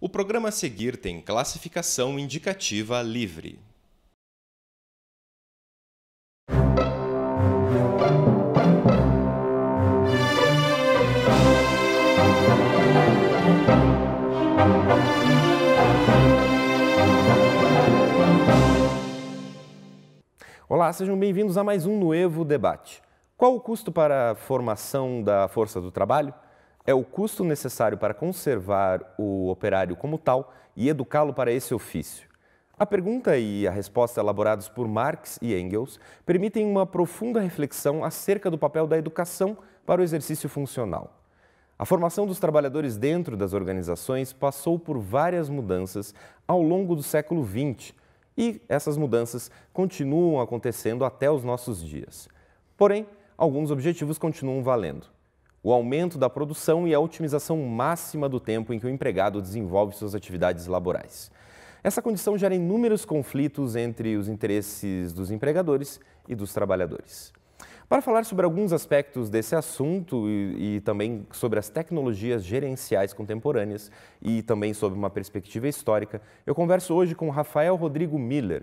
O programa a seguir tem classificação indicativa livre. Olá, sejam bem-vindos a mais um Novo Debate. Qual o custo para a formação da força do trabalho? é o custo necessário para conservar o operário como tal e educá-lo para esse ofício. A pergunta e a resposta elaborados por Marx e Engels permitem uma profunda reflexão acerca do papel da educação para o exercício funcional. A formação dos trabalhadores dentro das organizações passou por várias mudanças ao longo do século XX e essas mudanças continuam acontecendo até os nossos dias. Porém, alguns objetivos continuam valendo o aumento da produção e a otimização máxima do tempo em que o empregado desenvolve suas atividades laborais. Essa condição gera inúmeros conflitos entre os interesses dos empregadores e dos trabalhadores. Para falar sobre alguns aspectos desse assunto e, e, também sobre as tecnologias gerenciais contemporâneas e também sobre uma perspectiva histórica, eu converso hoje com Rafael Rodrigo Miller.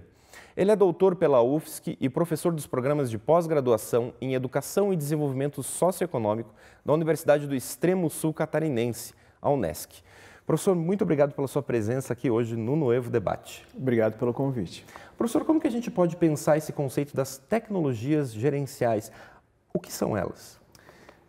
Ele é doutor pela UFSC e professor dos programas de pós-graduação em Educação e Desenvolvimento Socioeconômico da Universidade do Extremo Sul Catarinense, a Unesc. Professor, muito obrigado pela sua presença aqui hoje no Novo Debate. Obrigado pelo convite. Professor, como que a gente pode pensar esse conceito das tecnologias gerenciais? O que são elas?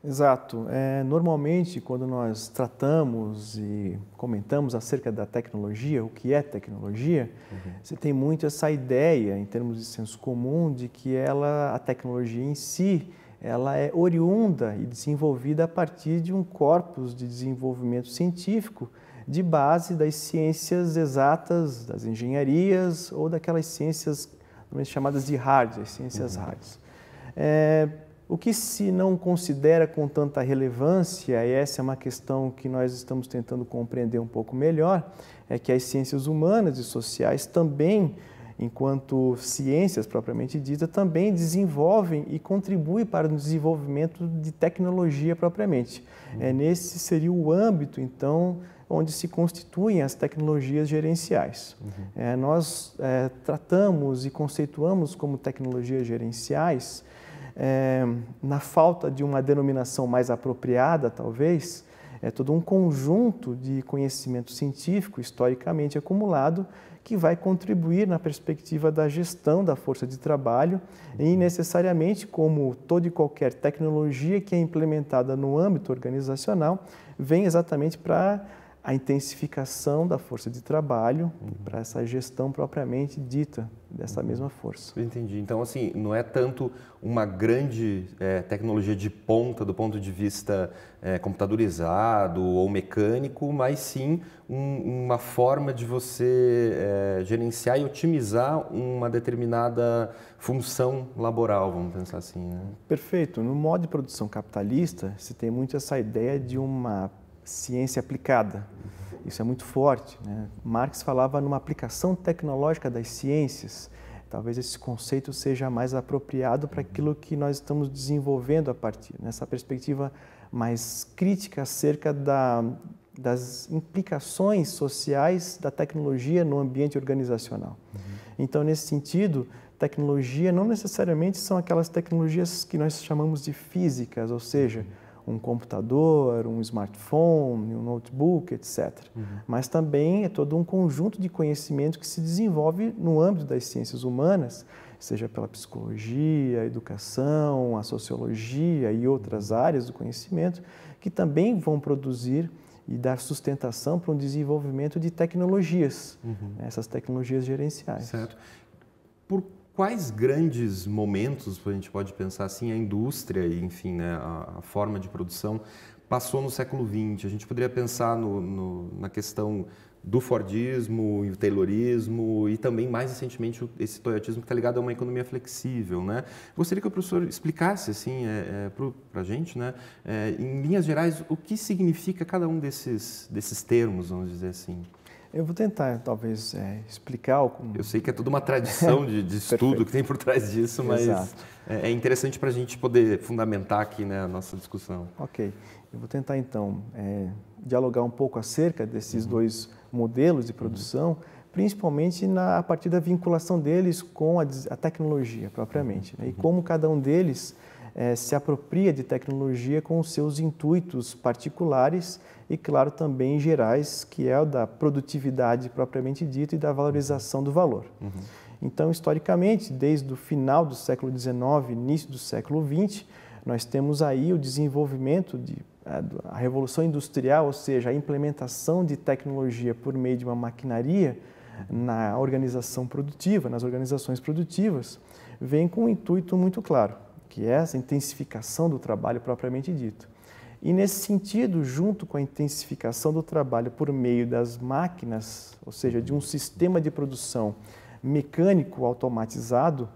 Exato. É, normalmente, quando nós tratamos e comentamos acerca da tecnologia, o que é tecnologia, uhum. você tem muito essa ideia, em termos de senso comum, de que ela, a tecnologia em si, ela é oriunda e desenvolvida a partir de um corpus de desenvolvimento científico de base das ciências exatas, das engenharias ou daquelas ciências chamadas de hard, as ciências uhum. hard. É, o que se não considera com tanta relevância, e essa é uma questão que nós estamos tentando compreender um pouco melhor, é que as ciências humanas e sociais também, enquanto ciências propriamente ditas, também desenvolvem e contribuem para o desenvolvimento de tecnologia propriamente. Uhum. É nesse seria o âmbito, então, onde se constituem as tecnologias gerenciais. Uhum. É, nós é, tratamos e conceituamos como tecnologias gerenciais é, na falta de uma denominação mais apropriada, talvez, é todo um conjunto de conhecimento científico historicamente acumulado que vai contribuir na perspectiva da gestão da força de trabalho e necessariamente como toda e qualquer tecnologia que é implementada no âmbito organizacional vem exatamente para a intensificação da força de trabalho uhum. para essa gestão propriamente dita dessa uhum. mesma força. Entendi. Então, assim, não é tanto uma grande é, tecnologia de ponta do ponto de vista é, computadorizado ou mecânico, mas sim um, uma forma de você é, gerenciar e otimizar uma determinada função laboral, vamos pensar assim. Né? Perfeito. No modo de produção capitalista, se tem muito essa ideia de uma ciência aplicada. Isso é muito forte. Né? Marx falava numa aplicação tecnológica das ciências. Talvez esse conceito seja mais apropriado para aquilo que nós estamos desenvolvendo a partir, nessa perspectiva mais crítica acerca da, das implicações sociais da tecnologia no ambiente organizacional. Uhum. Então, nesse sentido, tecnologia não necessariamente são aquelas tecnologias que nós chamamos de físicas, ou seja, uhum um computador, um smartphone, um notebook, etc. Uhum. Mas também é todo um conjunto de conhecimento que se desenvolve no âmbito das ciências humanas, seja pela psicologia, a educação, a sociologia e outras áreas do conhecimento, que também vão produzir e dar sustentação para um desenvolvimento de tecnologias, uhum. Né, essas tecnologias gerenciais. Certo. Por Quais grandes momentos, a gente pode pensar assim, a indústria e, enfim, né, a, a, forma de produção passou no século XX? A gente poderia pensar no, no, na questão do Fordismo e o Taylorismo e também, mais recentemente, esse Toyotismo que está ligado a uma economia flexível. Né? Gostaria que o professor explicasse assim, é, é, para a gente, né, é, em linhas gerais, o que significa cada um desses, desses termos, vamos dizer assim. Eu vou tentar, talvez, é, explicar. Algum... Eu sei que é toda uma tradição de, de estudo que tem por trás disso, mas é, é, interessante para a gente poder fundamentar aqui né, a nossa discussão. Ok. Eu vou tentar, então, é, dialogar um pouco acerca desses uhum. dois modelos de uhum. produção, uhum. principalmente na, a partir da vinculação deles com a, a tecnologia, propriamente, né, e uhum. como cada um deles é, se apropria de tecnologia com os seus intuitos particulares e, claro, também gerais, que é o da produtividade propriamente dita e da valorização do valor. Uhum. Então, historicamente, desde o final do século XIX, início do século XX, nós temos aí o desenvolvimento de eh, a revolução industrial, ou seja, a implementação de tecnologia por meio de uma maquinaria na organização produtiva, nas organizações produtivas, vem com um intuito muito claro que é essa intensificação do trabalho propriamente dito. E nesse sentido, junto com a intensificação do trabalho por meio das máquinas, ou seja, de um sistema de produção mecânico automatizado,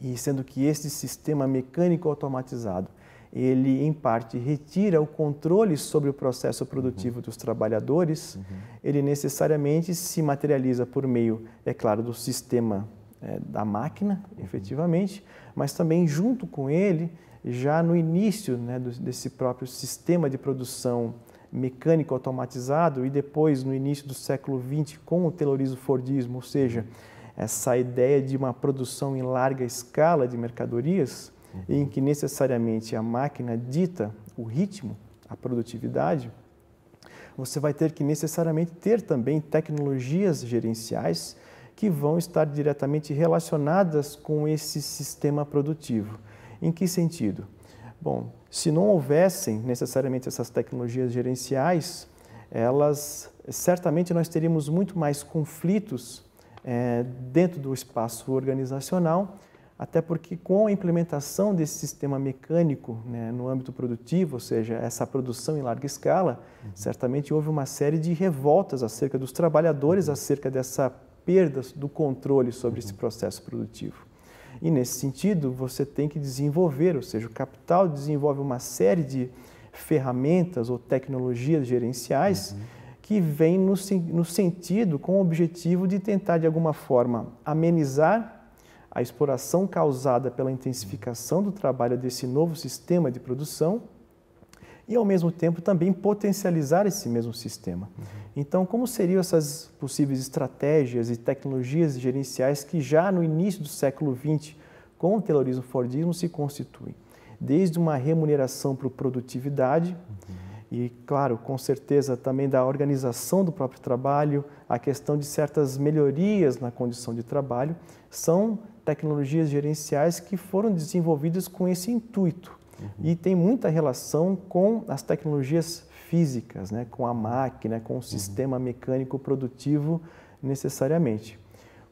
e sendo que esse sistema mecânico automatizado, ele em parte retira o controle sobre o processo produtivo uhum. dos trabalhadores, uhum. ele necessariamente se materializa por meio, é claro, do sistema é, da máquina, efetivamente, mas também junto com ele, já no início né, desse próprio sistema de produção mecânico automatizado e depois no início do século XX com o Taylorismo-Fordismo, ou seja, essa ideia de uma produção em larga escala de mercadorias, uhum. em que necessariamente a máquina dita o ritmo, a produtividade, você vai ter que necessariamente ter também tecnologias gerenciais que vão estar diretamente relacionadas com esse sistema produtivo. Em que sentido? Bom, se não houvessem necessariamente essas tecnologias gerenciais, elas certamente nós teríamos muito mais conflitos é, dentro do espaço organizacional, até porque com a implementação desse sistema mecânico né, no âmbito produtivo, ou seja, essa produção em larga escala, uhum. certamente houve uma série de revoltas acerca dos trabalhadores, uhum. acerca dessa perdas do controle sobre esse processo produtivo. E nesse sentido, você tem que desenvolver, ou seja, o capital desenvolve uma série de ferramentas ou tecnologias gerenciais uhum. que vêm no, no sentido, com o objetivo de tentar, de alguma forma, amenizar a exploração causada pela intensificação do trabalho desse novo sistema de produção e, ao mesmo tempo, também potencializar esse mesmo sistema. Uhum. Então, como seriam essas possíveis estratégias e tecnologias gerenciais que já no início do século XX, com o terrorismo fordismo, se constituem? Desde uma remuneração por produtividade, uhum. E, claro, com certeza também da organização do próprio trabalho, a questão de certas melhorias na condição de trabalho, são tecnologias gerenciais que foram desenvolvidas com esse intuito Uhum. E tem muita relação com as tecnologias físicas, né? com a máquina, com o uhum. sistema uhum. mecânico produtivo necessariamente.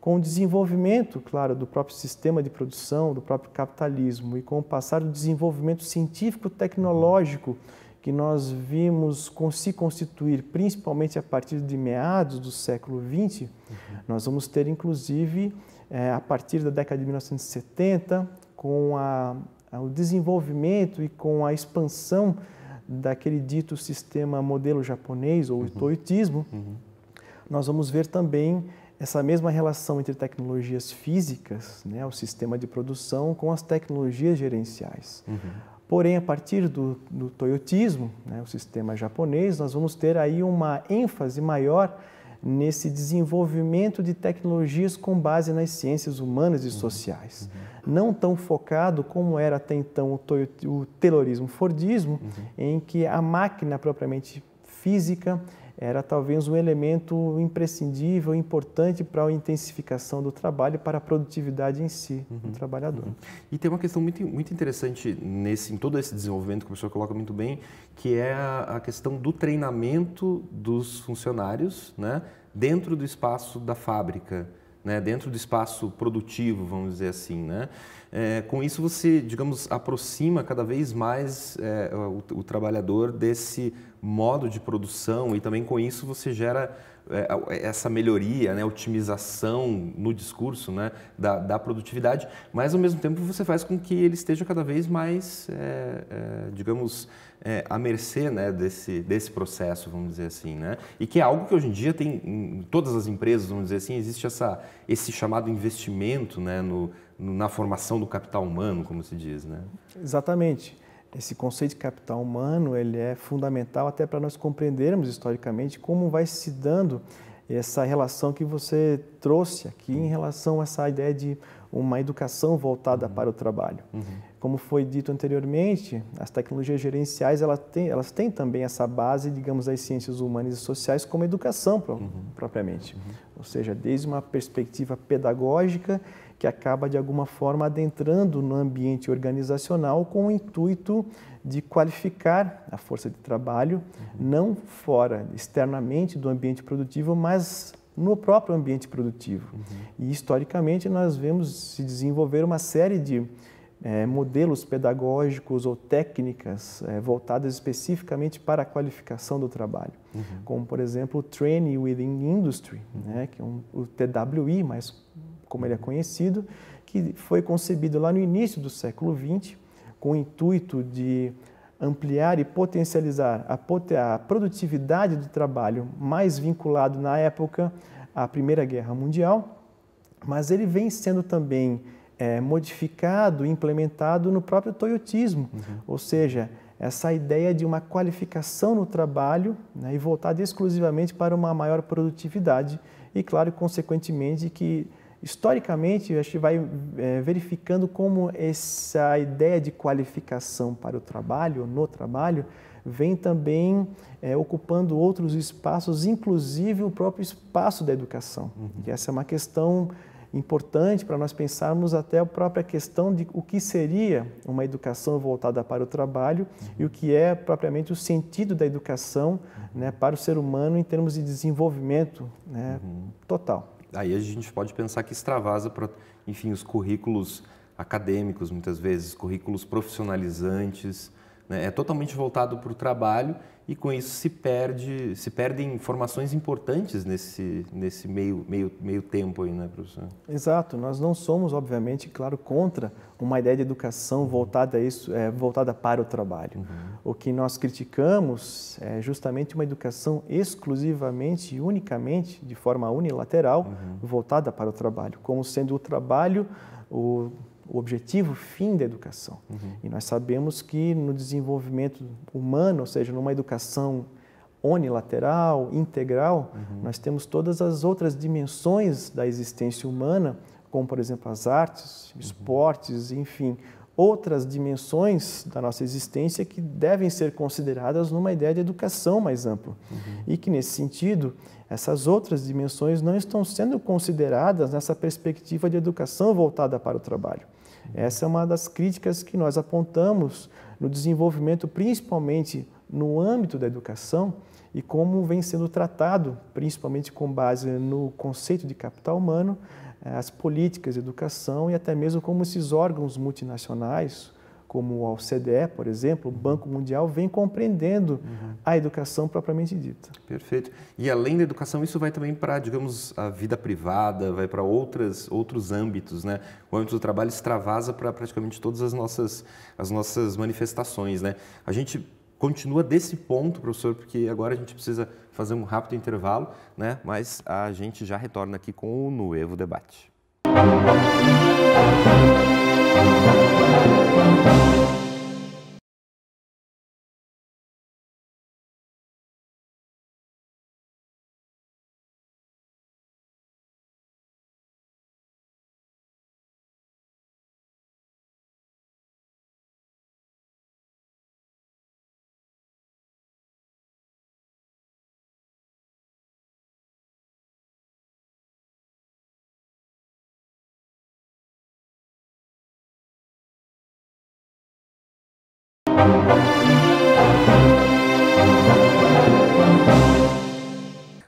Com o desenvolvimento, claro, do próprio sistema de produção, do próprio capitalismo e com o passar do desenvolvimento científico-tecnológico que nós vimos com se constituir, principalmente a partir de meados do século XX, uhum. nós vamos ter, inclusive, é, a partir da década de 1970, com a o desenvolvimento e com a expansão daquele dito sistema modelo japonês ou uhum. toitismo, uhum. nós vamos ver também essa mesma relação entre tecnologias físicas, né, o sistema de produção, com as tecnologias gerenciais. Uhum. Porém, a partir do, do toyotismo, né, o sistema japonês, nós vamos ter aí uma ênfase maior nesse desenvolvimento de tecnologias com base nas ciências humanas e uhum. sociais. Uhum não tão focado como era até então o, o taylorismo fordismo, uhum. em que a máquina propriamente física era talvez um elemento imprescindível, importante para a intensificação do trabalho, para a produtividade em si uhum. do trabalhador. Uhum. E tem uma questão muito, muito interessante nesse, em todo esse desenvolvimento que o professor coloca muito bem, que é a, a questão do treinamento dos funcionários né, dentro do espaço da fábrica né, dentro do espaço produtivo, vamos dizer assim. Né? É, com isso você, digamos, aproxima cada vez mais é, o, o, trabalhador desse modo de produção e também com isso você gera é, essa melhoria, né, otimização no discurso né, da, da, produtividade, mas ao mesmo tempo você faz com que ele esteja cada vez mais, é, é, digamos, é, à mercê né, desse, desse processo, vamos dizer assim. Né? E que é algo que hoje em dia tem em todas as empresas, vamos dizer assim, existe essa, esse chamado investimento né, no, no, na formação do capital humano, como se diz. Né? Exatamente. Esse conceito de capital humano ele é fundamental até para nós compreendermos historicamente como vai se dando essa relação que você trouxe aqui em relação a essa ideia de uma educação voltada uhum. para o trabalho. Uhum. Como foi dito anteriormente, as tecnologias gerenciais elas têm, elas têm também essa base, digamos, das ciências humanas e sociais como educação uhum. propriamente. Uhum. Ou seja, desde uma perspectiva pedagógica que acaba de alguma forma adentrando no ambiente organizacional com o intuito de qualificar a força de trabalho, uhum. não fora, externamente do ambiente produtivo, mas no próprio ambiente produtivo. Uhum. E historicamente nós vemos se desenvolver uma série de é, modelos pedagógicos ou técnicas é, voltadas especificamente para a qualificação do trabalho, uhum. como por exemplo o Training Within Industry, né, que é um, o TWI, mas como ele é conhecido, que foi concebido lá no início do século XX com o intuito de ampliar e potencializar a, a produtividade do trabalho, mais vinculado na época à Primeira Guerra Mundial, mas ele vem sendo também é, modificado, implementado no próprio toyotismo, uhum. ou seja, essa ideia de uma qualificação no trabalho né, e voltada exclusivamente para uma maior produtividade e, claro, consequentemente, que historicamente a gente vai é, verificando como essa ideia de qualificação para o trabalho, no trabalho, vem também é, ocupando outros espaços, inclusive o próprio espaço da educação. Uhum. E essa é uma questão importante para nós pensarmos até a própria questão de o que seria uma educação voltada para o trabalho uhum. e o que é propriamente o sentido da educação uhum. né, para o ser humano em termos de desenvolvimento né, uhum. total. Aí a gente pode pensar que extravasa para, enfim, os currículos acadêmicos, muitas vezes, currículos profissionalizantes, né, é totalmente voltado para o trabalho e com isso se perde se perdem informações importantes nesse nesse meio meio meio tempo aí, né, professor? Exato. Nós não somos, obviamente, claro, contra uma ideia de educação voltada a isso, é, voltada para o trabalho. Uhum. O que nós criticamos é justamente uma educação exclusivamente e unicamente, de forma unilateral, uhum. voltada para o trabalho, como sendo o trabalho o o objetivo, o fim da educação. Uhum. E nós sabemos que no desenvolvimento humano, ou seja, numa educação unilateral, integral, uhum. nós temos todas as outras dimensões da existência humana, como por exemplo as artes, uhum. esportes, enfim, outras dimensões da nossa existência que devem ser consideradas numa ideia de educação mais ampla. Uhum. E que, nesse sentido, essas outras dimensões não estão sendo consideradas nessa perspectiva de educação voltada para o trabalho. Essa é uma das críticas que nós apontamos no desenvolvimento, principalmente no âmbito da educação, e como vem sendo tratado, principalmente com base no conceito de capital humano, eh, as políticas de educação e até mesmo como esses órgãos multinacionais, como o OCDE, por exemplo, o Banco Mundial, vem compreendendo uhum. a educação propriamente dita. Perfeito. E além da educação, isso vai também para, digamos, a vida privada, vai para outras, outros âmbitos, né? O âmbito do trabalho extravasa para praticamente todas as nossas, as nossas manifestações, né? A gente continua desse ponto, professor, porque agora a gente precisa fazer um rápido intervalo, né? Mas a gente já retorna aqui com o Nuevo Debate. Thank you.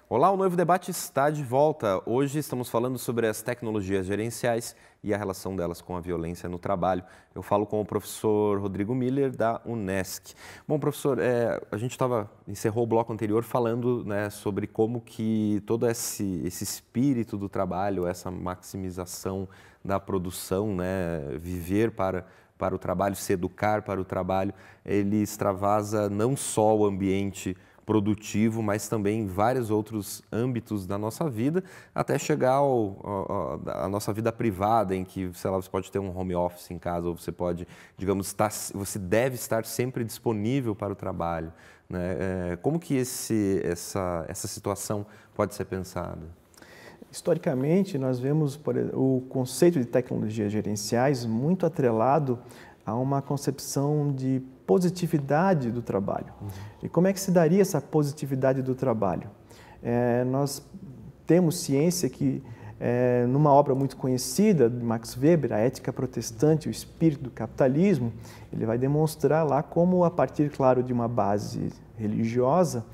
Olá, o Noivo Debate está de volta. Hoje estamos falando sobre as tecnologias gerenciais e a relação delas com a violência no trabalho. Eu falo com o professor Rodrigo Miller, da UNESCO. Bom, professor, é, a gente tava, encerrou o bloco anterior falando né, sobre como que todo esse, esse espírito do trabalho, essa maximização da produção, né, viver para para o trabalho, se educar para o trabalho, ele extravasa não só o ambiente produtivo, mas também vários outros âmbitos da nossa vida, até chegar ao, ao, à nossa vida privada, em que, sei lá, você pode ter um home office em casa, ou você pode, digamos, estar, tá, você deve estar sempre disponível para o trabalho. Né? É, como que esse, essa, essa situação pode ser pensada? Historicamente, nós vemos por, o conceito de tecnologias gerenciais muito atrelado a uma concepção de positividade do trabalho. Uhum. E como é que se daria essa positividade do trabalho? É, nós temos ciência que, é, numa obra muito conhecida de Max Weber, A Ética Protestante, e o Espírito do Capitalismo, ele vai demonstrar lá como, a partir, claro, de uma base religiosa,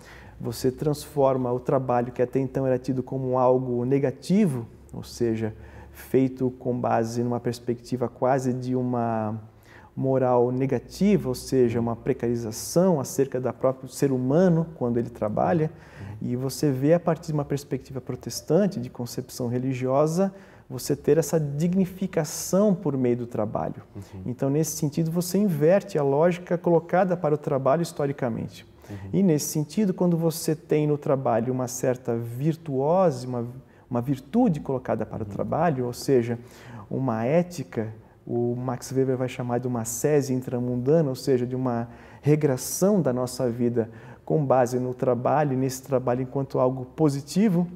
você transforma o trabalho que até então era tido como algo negativo, ou seja, feito com base numa perspectiva quase de uma moral negativa, ou seja, uma precarização acerca do próprio ser humano quando ele trabalha, e você vê a partir de uma perspectiva protestante, de concepção religiosa, você ter essa dignificação por meio do trabalho. Uhum. Então, nesse sentido, você inverte a lógica colocada para o trabalho historicamente. Uhum. E nesse sentido, quando você tem no trabalho uma certa virtuose, uma, uma virtude colocada para o uhum. trabalho, ou seja, uma ética, o Max Weber vai chamar de uma sese intramundana, ou seja, de uma regressão da nossa vida com base no trabalho, nesse trabalho enquanto algo positivo,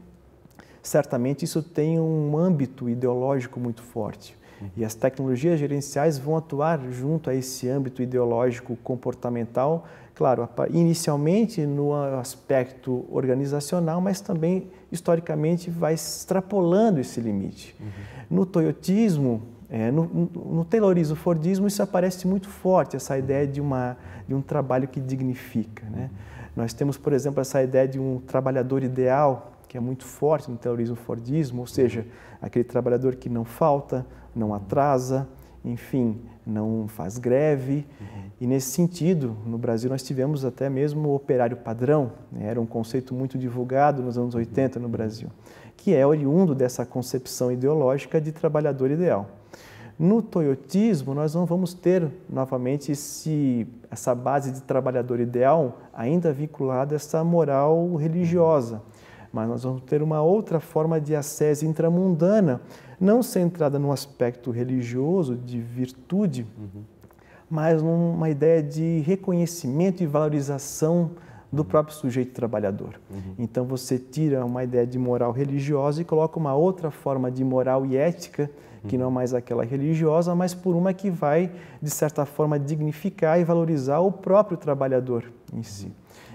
certamente isso tem um âmbito ideológico muito forte. E as tecnologias gerenciais vão atuar junto a esse âmbito ideológico comportamental, claro, inicialmente no aspecto organizacional, mas também historicamente vai extrapolando esse limite. Uhum. No toyotismo, é, no, no Taylorismo, Fordismo, isso aparece muito forte, essa ideia de, uma, de um trabalho que dignifica. Né? Uhum. Nós temos, por exemplo, essa ideia de um trabalhador ideal, que é muito forte no terrorismo fordismo, ou seja, aquele trabalhador que não falta, não atrasa, enfim, não faz greve. Uhum. E nesse sentido, no Brasil nós tivemos até mesmo o operário padrão, né? era um conceito muito divulgado nos anos 80 no Brasil, que é oriundo dessa concepção ideológica de trabalhador ideal. No toyotismo, nós não vamos ter novamente esse, essa base de trabalhador ideal ainda vinculada a essa moral religiosa mas nós vamos ter uma outra forma de ascese intramundana, não centrada no aspecto religioso, de virtude, uhum. mas numa ideia de reconhecimento e valorização do próprio sujeito trabalhador. Uhum. Então você tira uma ideia de moral religiosa e coloca uma outra forma de moral e ética, que não é mais aquela religiosa, mas por uma que vai, de certa forma, dignificar e valorizar o próprio trabalhador em si.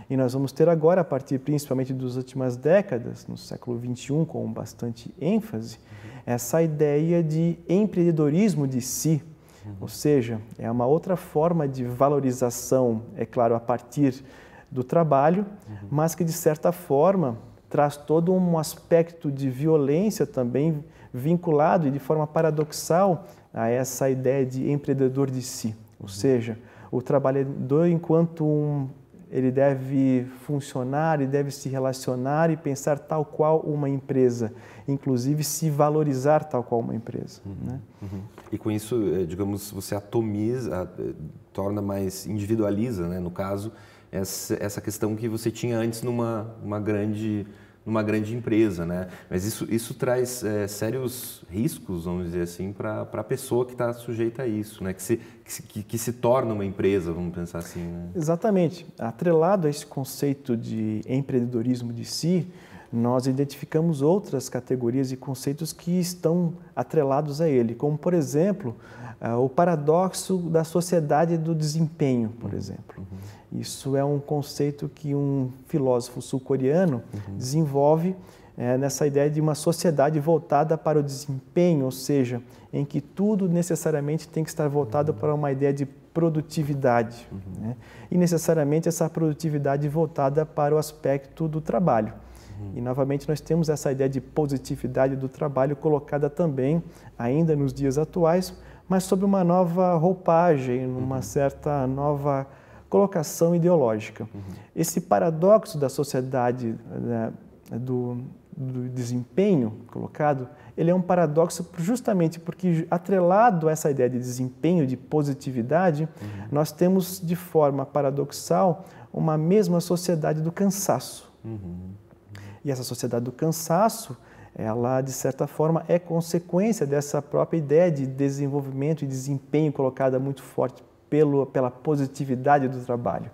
E nós vamos ter agora, a partir principalmente das últimas décadas, no século XXI, com bastante ênfase, uhum. essa ideia de empreendedorismo de si. Uhum. Ou seja, é uma outra forma de valorização, é claro, a partir do trabalho, uhum. mas que de certa forma traz todo um aspecto de violência também vinculado e de forma paradoxal a essa ideia de empreendedor de si. Ou seja, o trabalhador enquanto um ele deve funcionar, ele deve se relacionar e pensar tal qual uma empresa, inclusive se valorizar tal qual uma empresa. Uhum, né? uhum. E com isso, eh, digamos, você atomiza, eh, torna mais individualiza, né? no caso, essa, essa questão que você tinha antes numa uma grande numa grande empresa, né? Mas isso, isso traz é, sérios riscos, vamos dizer assim, para a pessoa que está sujeita a isso, né? Que se, que se, que, se, torna uma empresa, vamos pensar assim, né? Exatamente. Atrelado a esse conceito de empreendedorismo de si, nós identificamos outras categorias e conceitos que estão atrelados a ele, como, por exemplo, ah, o paradoxo da sociedade do desempenho, por uhum. exemplo. Uhum. Isso é um conceito que um filósofo sul-coreano uhum. desenvolve é, nessa ideia de uma sociedade voltada para o desempenho, ou seja, em que tudo necessariamente tem que estar voltado uhum. para uma ideia de produtividade. Uhum. Né? E necessariamente essa produtividade voltada para o aspecto do trabalho. Uhum. E novamente nós temos essa ideia de positividade do trabalho colocada também, ainda nos dias atuais, mas sob uma nova roupagem, numa uhum. certa nova colocação ideológica. Uhum. Esse paradoxo da sociedade né, do, do, desempenho colocado, ele é um paradoxo justamente porque atrelado a essa ideia de desempenho, de positividade, uhum. nós temos de forma paradoxal uma mesma sociedade do cansaço. Uhum. E essa sociedade do cansaço, ela de certa forma é consequência dessa própria ideia de desenvolvimento e desempenho colocada muito forte pelo, pela positividade do trabalho.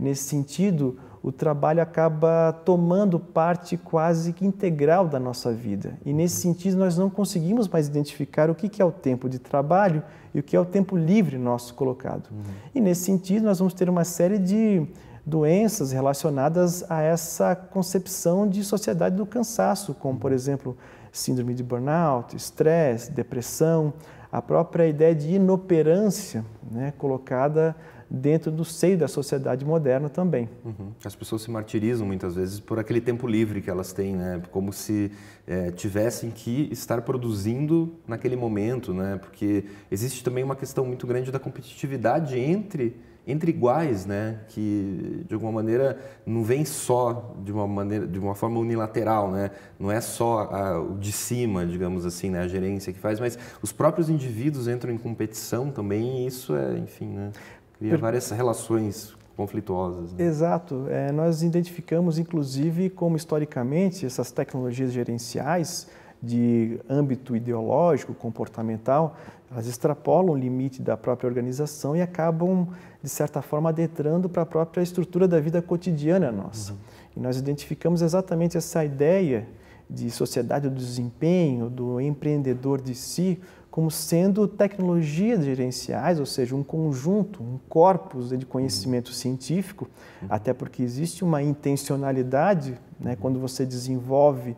Nesse sentido, o trabalho acaba tomando parte quase que integral da nossa vida. E nesse uhum. sentido, nós não conseguimos mais identificar o que é o tempo de trabalho e o que é o tempo livre nosso colocado. Uhum. E nesse sentido, nós vamos ter uma série de doenças relacionadas a essa concepção de sociedade do cansaço, como, por uhum. exemplo, síndrome de burnout, estresse, depressão, a própria ideia de inoperância né, colocada dentro do seio da sociedade moderna também. Uhum. As pessoas se martirizam muitas vezes por aquele tempo livre que elas têm, né? como se é, tivessem que estar produzindo naquele momento, né? porque existe também uma questão muito grande da competitividade entre entre iguais, né? Que de alguma maneira não vem só de uma maneira, de uma forma unilateral, né? Não é só a, o de cima, digamos assim, né? A gerência que faz, mas os próprios indivíduos entram em competição também. E isso é, enfim, né? Cria várias relações conflituosas. Né? Exato. É, nós identificamos, inclusive, como historicamente essas tecnologias gerenciais de âmbito ideológico, comportamental, elas extrapolam o limite da própria organização e acabam, de certa forma, adentrando para a própria estrutura da vida cotidiana nossa. Uhum. E nós identificamos exatamente essa ideia de sociedade do desempenho, do empreendedor de si, como sendo tecnologias gerenciais, ou seja, um conjunto, um corpus de conhecimento uhum. científico, uhum. até porque existe uma intencionalidade, né, quando você desenvolve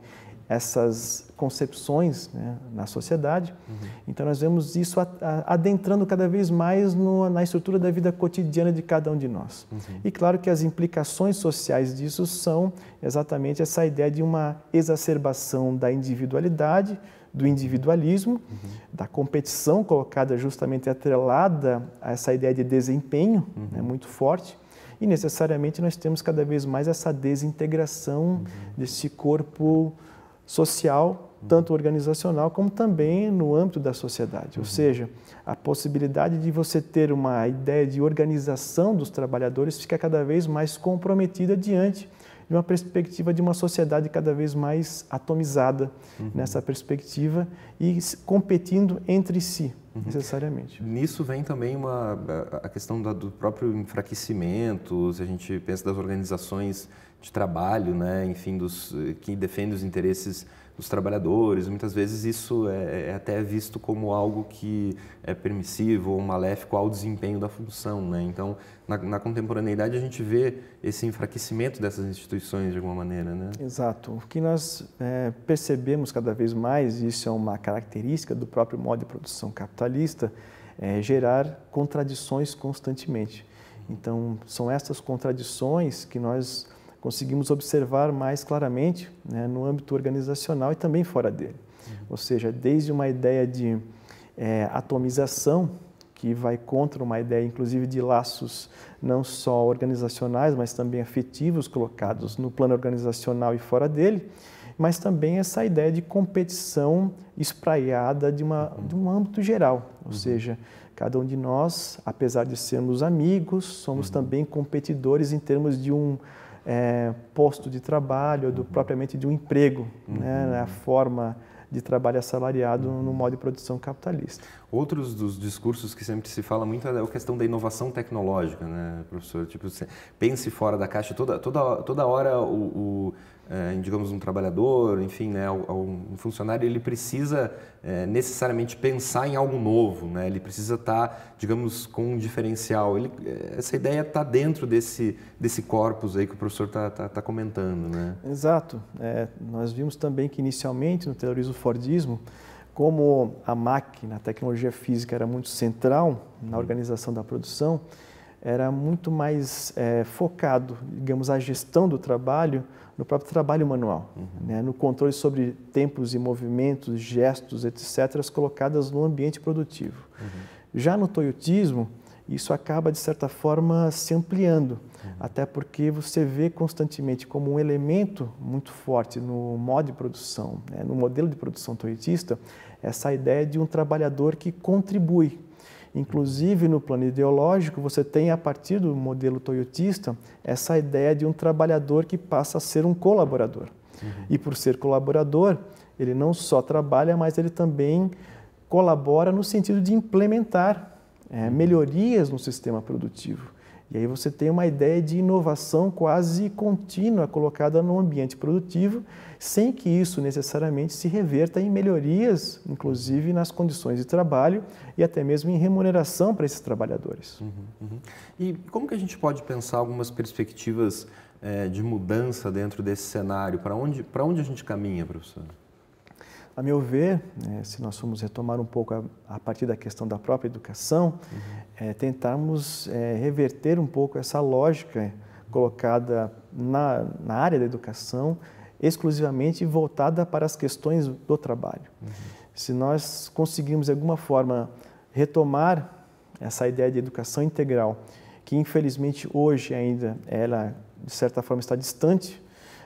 essas concepções né, na sociedade. Uhum. Então, nós vemos isso adentrando cada vez mais no, na estrutura da vida cotidiana de cada um de nós. Uhum. E claro que as implicações sociais disso são exatamente essa ideia de uma exacerbação da individualidade, do individualismo, uhum. da competição colocada justamente atrelada a essa ideia de desempenho, né, uhum. muito forte e necessariamente nós temos cada vez mais essa desintegração uhum. desse corpo social tanto organizacional como também no âmbito da sociedade. Ou uhum. seja, a possibilidade de você ter uma ideia de organização dos trabalhadores fica cada vez mais comprometida diante de uma perspectiva de uma sociedade cada vez mais atomizada uhum. nessa perspectiva e competindo entre si, uhum. necessariamente. Nisso vem também uma, a questão da, do próprio enfraquecimento, se a gente pensa das organizações de trabalho, né, enfim, dos, que defendem os interesses dos trabalhadores. Muitas vezes isso é, é, até visto como algo que é permissivo ou maléfico ao desempenho da função. Né? Então, na, na, contemporaneidade, a gente vê esse enfraquecimento dessas instituições de alguma maneira. Né? Exato. O que nós é, percebemos cada vez mais, e isso é uma característica do próprio modo de produção capitalista é gerar contradições constantemente. Então, são essas contradições que nós conseguimos observar mais claramente né, no âmbito organizacional e também fora dele. Uhum. Ou seja, desde uma ideia de é, atomização, que vai contra uma ideia, inclusive, de laços não só organizacionais, mas também afetivos colocados no plano organizacional e fora dele, mas também essa ideia de competição espraiada de, uma, uhum. de um âmbito geral, ou uhum. seja, cada um de nós, apesar de sermos amigos, somos uhum. também competidores em termos de um é, posto de trabalho, do propriamente de um emprego, né, né a forma de trabalho assalariado no modo de produção capitalista. Outros dos discursos que sempre se fala muito é a questão da inovação tecnológica, né, professor? Tipo, pense fora da caixa. Toda, toda, toda hora o, o é, digamos, um trabalhador, enfim, né, um funcionário, ele precisa é, necessariamente pensar em algo novo, né? ele precisa estar, tá, digamos, com um diferencial. Ele, eh, essa ideia está dentro desse, desse corpus aí que o professor está tá, tá comentando. Né? Exato. É, nós vimos também que inicialmente no terrorismo fordismo, como a máquina, a tecnologia física era muito central na uhum. organização da produção, era muito mais é, focado, digamos, a gestão do trabalho no próprio trabalho manual, uhum. né? no controle sobre tempos e movimentos, gestos, etc., colocadas no ambiente produtivo. Uhum. Já no toyotismo, isso acaba, de certa forma, se ampliando, uhum. até porque você vê constantemente como um elemento muito forte no modo de produção, né? no modelo de produção toyotista, essa ideia de um trabalhador que contribui Inclusive, no plano ideológico, você tem, a partir do modelo toyotista, essa ideia de um trabalhador que passa a ser um colaborador. Uhum. E por ser colaborador, ele não só trabalha, mas ele também colabora no sentido de implementar é, melhorias no sistema produtivo. E aí você tem uma ideia de inovação quase contínua colocada no ambiente produtivo, sem que isso necessariamente se reverta em melhorias, inclusive nas condições de trabalho e até mesmo em remuneração para esses trabalhadores. Uhum, uhum. E como que a gente pode pensar algumas perspectivas é, de mudança dentro desse cenário? Para onde, para onde a gente caminha, professor? A meu ver, né, se nós formos retomar um pouco a, a partir da questão da própria educação, uhum. é, tentarmos é, reverter um pouco essa lógica colocada na, na área da educação, exclusivamente voltada para as questões do trabalho. Uhum. Se nós conseguirmos, de alguma forma, retomar essa ideia de educação integral, que infelizmente hoje ainda ela, de certa forma, está distante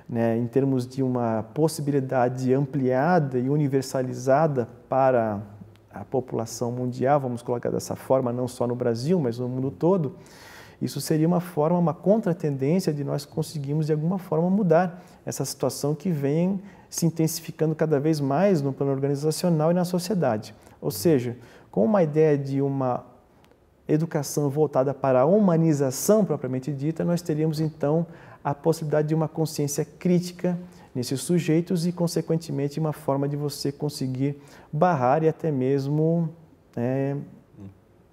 né, em termos de uma possibilidade ampliada e universalizada para a população mundial, vamos colocar dessa forma, não só no Brasil, mas no mundo todo, isso seria uma forma, uma contratendência de nós conseguirmos de alguma forma mudar essa situação que vem se intensificando cada vez mais no plano organizacional e na sociedade. Ou seja, com uma ideia de uma educação voltada para a humanização propriamente dita, nós teríamos então a possibilidade de uma consciência crítica nesses sujeitos e, consequentemente, uma forma de você conseguir barrar e até mesmo é,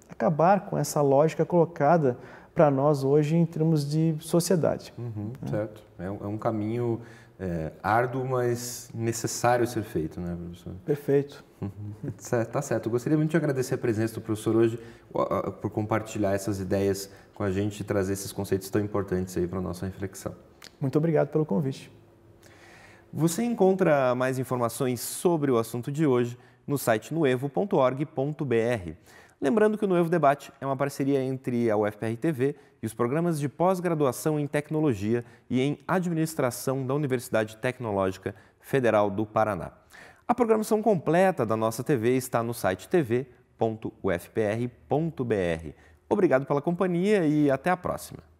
acabar com essa lógica colocada para nós hoje em termos de sociedade. Uhum, Certo. É um, é um caminho é, árduo, mas necessário ser feito, né, professor? Perfeito. Uhum. Tá certo. Eu gostaria muito de agradecer a presença do professor hoje por compartilhar essas ideias com a gente e trazer esses conceitos tão importantes aí para a nossa reflexão. Muito obrigado pelo convite. Você encontra mais informações sobre o assunto de hoje no site noevo.org.br. Lembrando que o Noevo Debate é uma parceria entre a UFPR TV e os programas de pós-graduação em tecnologia e em administração da Universidade Tecnológica Federal do Paraná. A programação completa da nossa TV está no site tv.ufpr.br. Obrigado pela companhia e até a próxima.